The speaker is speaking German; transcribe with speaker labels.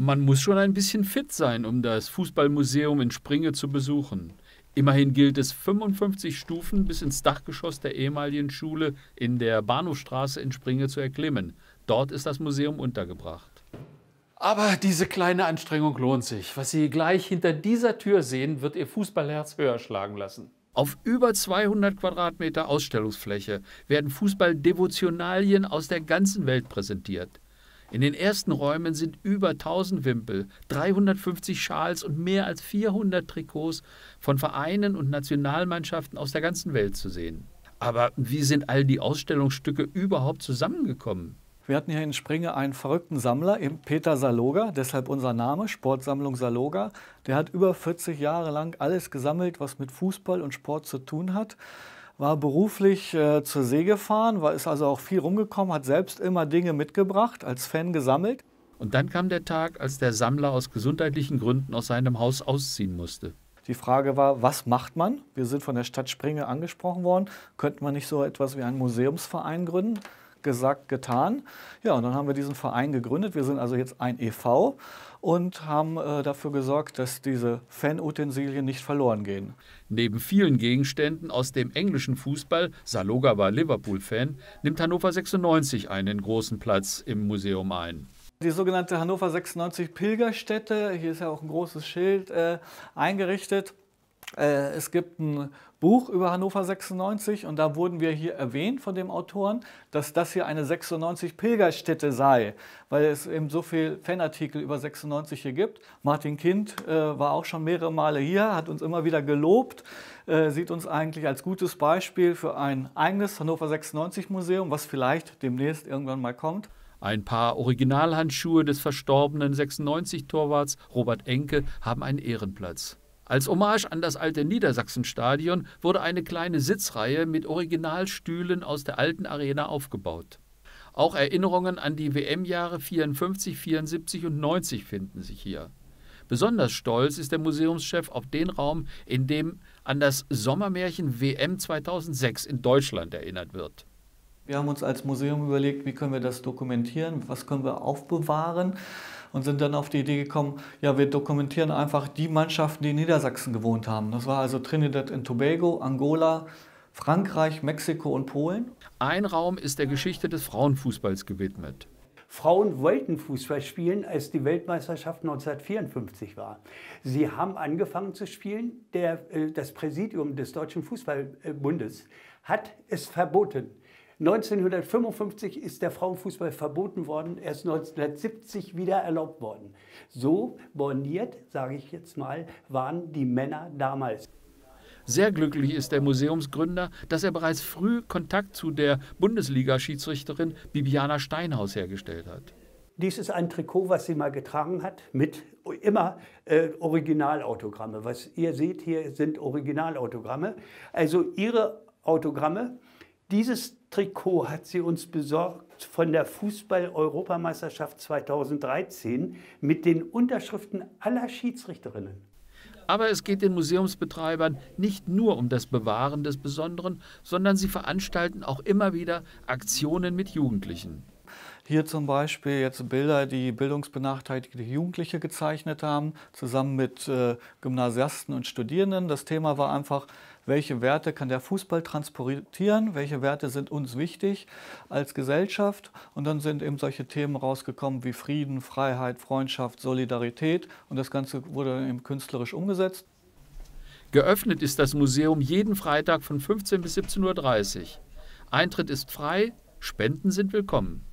Speaker 1: man muss schon ein bisschen fit sein, um das Fußballmuseum in Springe zu besuchen. Immerhin gilt es 55 Stufen bis ins Dachgeschoss der ehemaligen Schule in der Bahnhofstraße in Springe zu erklimmen. Dort ist das Museum untergebracht. Aber diese kleine Anstrengung lohnt sich. Was Sie gleich hinter dieser Tür sehen, wird Ihr Fußballherz höher schlagen lassen. Auf über 200 Quadratmeter Ausstellungsfläche werden Fußballdevotionalien aus der ganzen Welt präsentiert. In den ersten Räumen sind über 1000 Wimpel, 350 Schals und mehr als 400 Trikots von Vereinen und Nationalmannschaften aus der ganzen Welt zu
Speaker 2: sehen. Aber wie sind all die Ausstellungsstücke überhaupt zusammengekommen? Wir hatten hier in Springe einen verrückten Sammler, eben Peter Saloga, deshalb unser Name, Sportsammlung Saloga. Der hat über 40 Jahre lang alles gesammelt, was mit Fußball und Sport zu tun hat war beruflich äh, zur See gefahren, war, ist also auch viel rumgekommen, hat selbst immer Dinge mitgebracht, als Fan gesammelt. Und dann kam der Tag, als der Sammler aus gesundheitlichen Gründen aus seinem Haus ausziehen musste. Die Frage war, was macht man? Wir sind von der Stadt Springe angesprochen worden. Könnte man nicht so etwas wie einen Museumsverein gründen? gesagt, getan. Ja, und dann haben wir diesen Verein gegründet. Wir sind also jetzt ein EV und haben äh, dafür gesorgt, dass diese Fanutensilien nicht verloren gehen. Neben vielen Gegenständen aus dem englischen
Speaker 1: Fußball, Saloga war Liverpool-Fan, nimmt Hannover 96 einen großen Platz
Speaker 2: im Museum ein. Die sogenannte Hannover 96 Pilgerstätte, hier ist ja auch ein großes Schild äh, eingerichtet. Äh, es gibt ein Buch über Hannover 96 und da wurden wir hier erwähnt von dem Autoren, dass das hier eine 96 Pilgerstätte sei, weil es eben so viel Fanartikel über 96 hier gibt. Martin Kind äh, war auch schon mehrere Male hier, hat uns immer wieder gelobt, äh, sieht uns eigentlich als gutes Beispiel für ein eigenes Hannover 96 Museum, was vielleicht demnächst irgendwann mal kommt. Ein paar Originalhandschuhe des verstorbenen 96-Torwarts Robert Enke haben
Speaker 1: einen Ehrenplatz. Als Hommage an das alte Niedersachsenstadion wurde eine kleine Sitzreihe mit Originalstühlen aus der alten Arena aufgebaut. Auch Erinnerungen an die WM-Jahre 54, 74 und 90 finden sich hier. Besonders stolz ist der Museumschef auf den Raum, in dem an das Sommermärchen WM 2006
Speaker 2: in Deutschland erinnert wird. Wir haben uns als Museum überlegt, wie können wir das dokumentieren, was können wir aufbewahren und sind dann auf die Idee gekommen, ja, wir dokumentieren einfach die Mannschaften, die in Niedersachsen gewohnt haben. Das war also Trinidad und Tobago, Angola,
Speaker 3: Frankreich, Mexiko und Polen. Ein Raum ist der Geschichte des Frauenfußballs gewidmet. Frauen wollten Fußball spielen, als die Weltmeisterschaft 1954 war. Sie haben angefangen zu spielen. Der, äh, das Präsidium des Deutschen Fußballbundes hat es verboten. 1955 ist der Frauenfußball verboten worden, erst 1970 wieder erlaubt worden. So borniert, sage ich jetzt mal, waren die Männer damals. Sehr glücklich ist der Museumsgründer,
Speaker 1: dass er bereits früh Kontakt zu der Bundesliga-Schiedsrichterin Bibiana Steinhaus hergestellt
Speaker 3: hat. Dies ist ein Trikot, was sie mal getragen hat, mit immer äh, Originalautogramme. Was ihr seht hier sind Originalautogramme. Also ihre Autogramme. Dieses Trikot hat sie uns besorgt von der Fußball-Europameisterschaft 2013 mit den Unterschriften aller Schiedsrichterinnen.
Speaker 1: Aber es geht den Museumsbetreibern nicht nur um das Bewahren des Besonderen,
Speaker 2: sondern sie veranstalten auch immer wieder Aktionen mit Jugendlichen. Hier zum Beispiel jetzt Bilder, die bildungsbenachteiligte Jugendliche gezeichnet haben, zusammen mit äh, Gymnasiasten und Studierenden. Das Thema war einfach, welche Werte kann der Fußball transportieren, welche Werte sind uns wichtig als Gesellschaft. Und dann sind eben solche Themen rausgekommen wie Frieden, Freiheit, Freundschaft, Solidarität. Und das Ganze wurde eben künstlerisch umgesetzt. Geöffnet ist das Museum jeden Freitag von 15 bis
Speaker 1: 17.30 Uhr. Eintritt ist frei, Spenden sind willkommen.